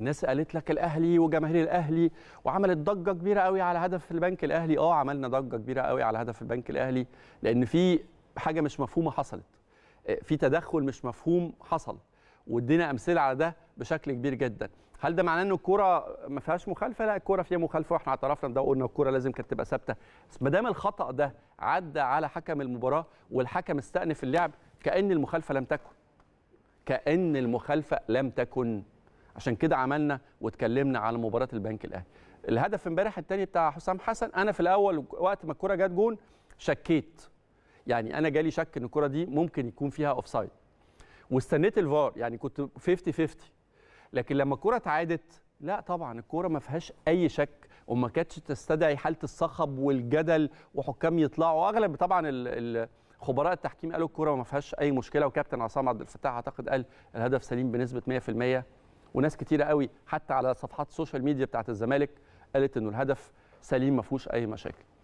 الناس قالت لك الاهلي وجماهير الاهلي وعملت ضجه كبيره قوي على هدف البنك الاهلي اه عملنا ضجه كبيره قوي على هدف البنك الاهلي لان في حاجه مش مفهومه حصلت آه، في تدخل مش مفهوم حصل وادينا امثله على ده بشكل كبير جدا هل ده معناه ان الكوره ما فيهاش مخالفه لا الكوره فيها مخالفه واحنا اعترفنا بده وقلنا الكوره لازم كانت تبقى ثابته بس ما دام الخطا ده عدى على حكم المباراه والحكم استأنف اللعب كأن المخالفه لم تكن كأن المخالفه لم تكن عشان كده عملنا واتكلمنا على مباراه البنك الاهلي الهدف امبارح الثاني بتاع حسام حسن انا في الاول وقت ما الكره جت جون شكيت يعني انا جالي شك ان الكره دي ممكن يكون فيها اوف سايد واستنيت الفار يعني كنت 50 50 لكن لما الكره اتعادت لا طبعا الكوره ما فيهاش اي شك وما كانتش تستدعي حاله الصخب والجدل وحكام يطلعوا اغلب طبعا خبراء التحكيم قالوا الكوره ما فيهاش اي مشكله وكابتن عصام عبد الفتاح اعتقد قال الهدف سليم بنسبه 100% وناس كتيره قوي حتى على صفحات السوشيال ميديا بتاعت الزمالك قالت انه الهدف سليم ما فيهوش اي مشاكل